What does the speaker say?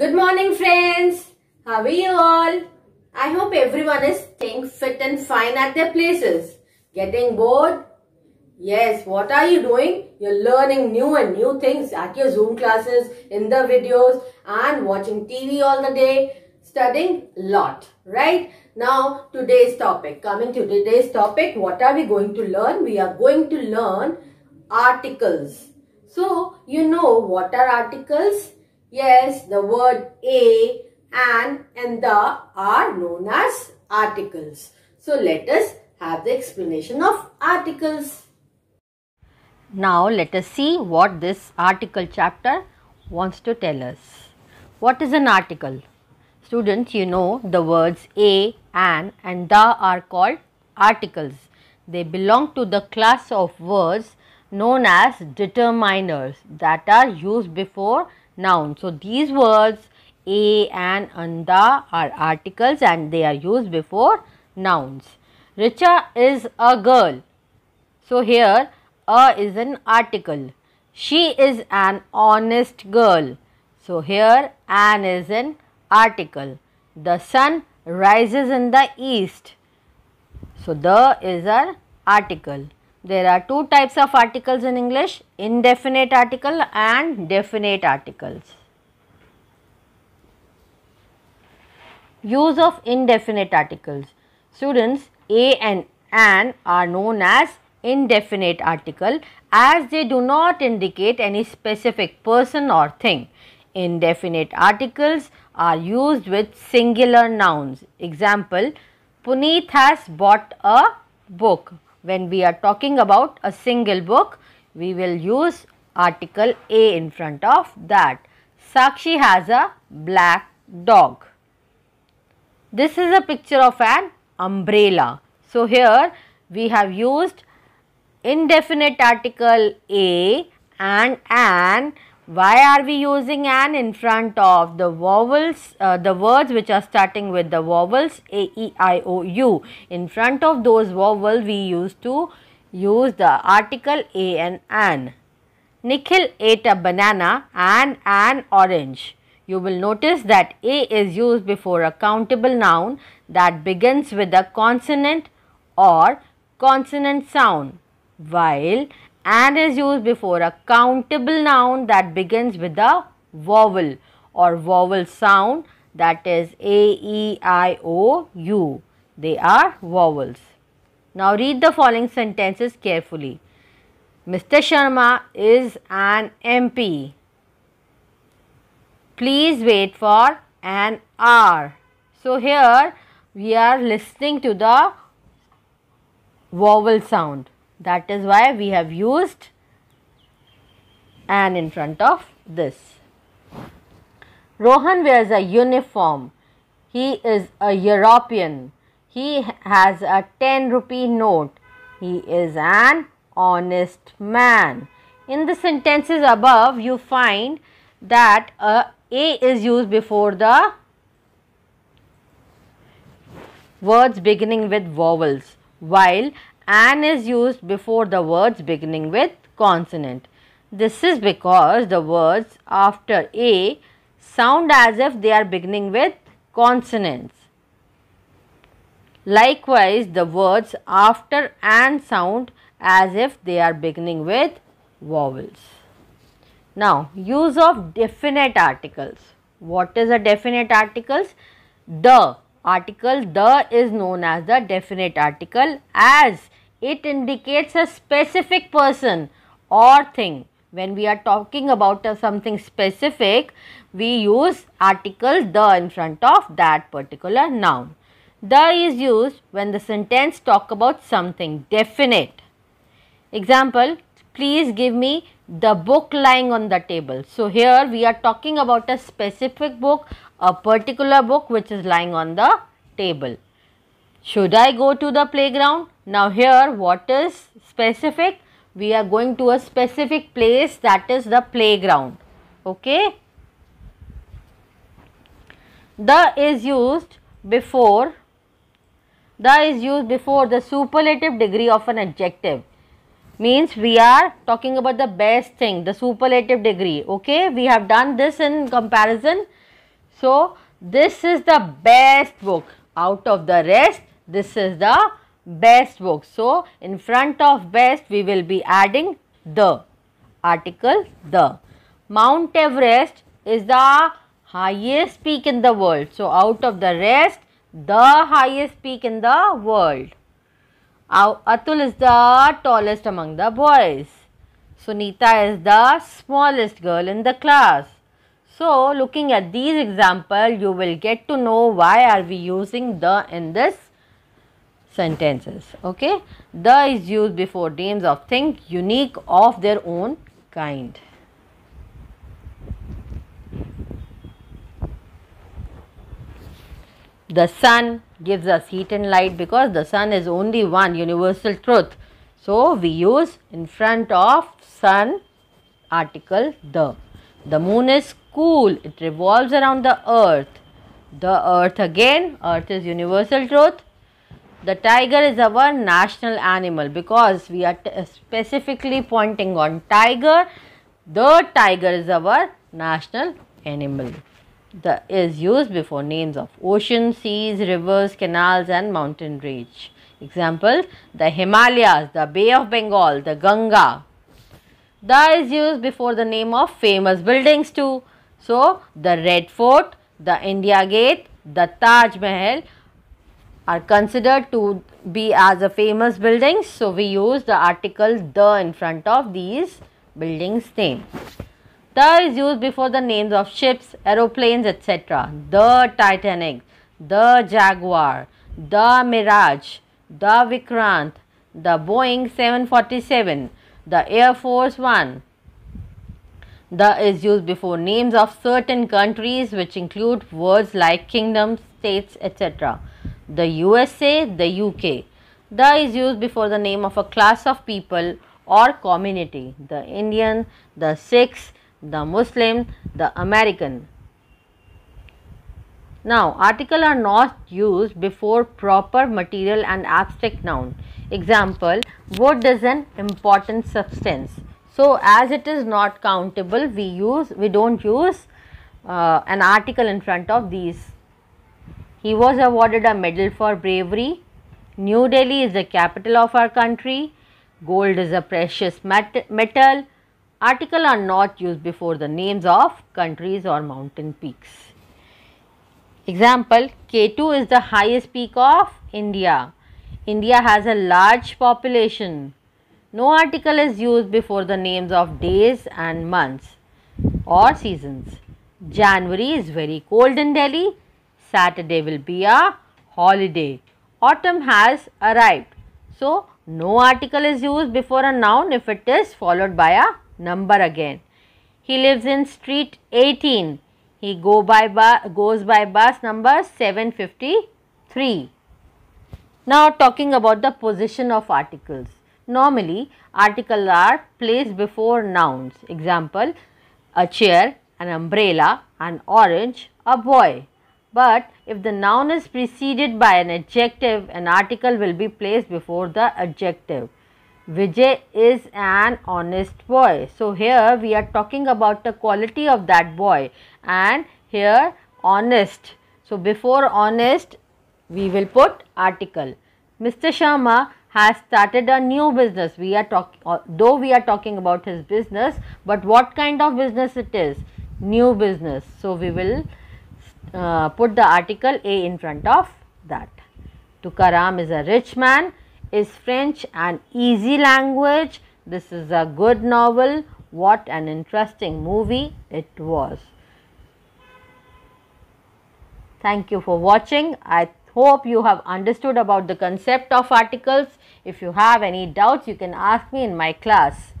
Good morning friends. How are you all? I hope everyone is staying fit and fine at their places. Getting bored? Yes, what are you doing? You're learning new and new things at your Zoom classes, in the videos and watching TV all the day. Studying lot, right? Now, today's topic. Coming to today's topic, what are we going to learn? We are going to learn articles. So, you know what are articles? Yes, the word a, an and the are known as articles. So let us have the explanation of articles. Now let us see what this article chapter wants to tell us. What is an article? Students, you know the words a, an and the are called articles. They belong to the class of words known as determiners that are used before noun. So, these words a and anda are articles and they are used before nouns. Richa is a girl. So, here a is an article. She is an honest girl. So, here an is an article. The sun rises in the east. So, the is an article. There are two types of articles in English, indefinite article and definite articles. Use of indefinite articles. Students, a and an are known as indefinite article as they do not indicate any specific person or thing. Indefinite articles are used with singular nouns. Example, Puneet has bought a book when we are talking about a single book, we will use article A in front of that. Sakshi has a black dog. This is a picture of an umbrella. So, here we have used indefinite article A and an why are we using an in front of the vowels, uh, the words which are starting with the vowels A, E, I, O, U. In front of those vowels we used to use the article A and an. Nikhil ate a banana and an orange. You will notice that A is used before a countable noun that begins with a consonant or consonant sound while and is used before a countable noun that begins with a vowel or vowel sound that is A, E, I, O, U. They are vowels. Now read the following sentences carefully. Mr. Sharma is an MP. Please wait for an hour. So here we are listening to the vowel sound. That is why we have used an in front of this. Rohan wears a uniform. He is a European. He has a 10 rupee note. He is an honest man. In the sentences above, you find that a, a is used before the words beginning with vowels while an is used before the words beginning with consonant. This is because the words after a sound as if they are beginning with consonants. Likewise, the words after and sound as if they are beginning with vowels. Now, use of definite articles. What is a definite article? The article the is known as the definite article as it indicates a specific person or thing. When we are talking about something specific, we use article the in front of that particular noun. The is used when the sentence talk about something definite. Example, please give me the book lying on the table. So, here we are talking about a specific book, a particular book which is lying on the table. Should I go to the playground? Now here what is specific? We are going to a specific place that is the playground. Okay. The is used before the is used before the superlative degree of an adjective means we are talking about the best thing the superlative degree okay we have done this in comparison so this is the best book out of the rest this is the best book. So, in front of best we will be adding the article the. Mount Everest is the highest peak in the world. So, out of the rest the highest peak in the world. Atul is the tallest among the boys. Sunita is the smallest girl in the class. So, looking at these example, you will get to know why are we using the in this sentences. Okay. The is used before names of things unique of their own kind. The sun gives us heat and light because the sun is only one universal truth. So, we use in front of sun article the. The moon is cool. It revolves around the earth. The earth again. Earth is universal truth the tiger is our national animal because we are uh, specifically pointing on tiger the tiger is our national animal the is used before names of ocean seas rivers canals and mountain range example the himalayas the bay of bengal the ganga the is used before the name of famous buildings too so the red fort the india gate the taj mahal are considered to be as a famous buildings. So, we use the article the in front of these buildings name. The is used before the names of ships, aeroplanes, etc. The Titanic, the Jaguar, the Mirage, the Vikrant, the Boeing 747, the Air Force One. The is used before names of certain countries which include words like kingdoms, states, etc the USA, the UK. The is used before the name of a class of people or community. The Indian, the Sikhs, the Muslim, the American. Now, article are not used before proper material and abstract noun. Example, What is an important substance. So, as it is not countable, we use, we don't use uh, an article in front of these he was awarded a medal for bravery. New Delhi is the capital of our country. Gold is a precious metal. Article are not used before the names of countries or mountain peaks. Example, K2 is the highest peak of India. India has a large population. No article is used before the names of days and months or seasons. January is very cold in Delhi Saturday will be a holiday. Autumn has arrived. So, no article is used before a noun if it is followed by a number again. He lives in street 18. He go by goes by bus number 753. Now talking about the position of articles. Normally articles are placed before nouns. Example, a chair, an umbrella, an orange, a boy. But if the noun is preceded by an adjective, an article will be placed before the adjective. Vijay is an honest boy. So, here we are talking about the quality of that boy and here honest. So, before honest, we will put article. Mr. Sharma has started a new business. We are talking, uh, though we are talking about his business, but what kind of business it is? New business. So, we will uh, put the article A in front of that. Tukaram is a rich man, is French an easy language. This is a good novel. What an interesting movie it was. Thank you for watching. I hope you have understood about the concept of articles. If you have any doubts, you can ask me in my class.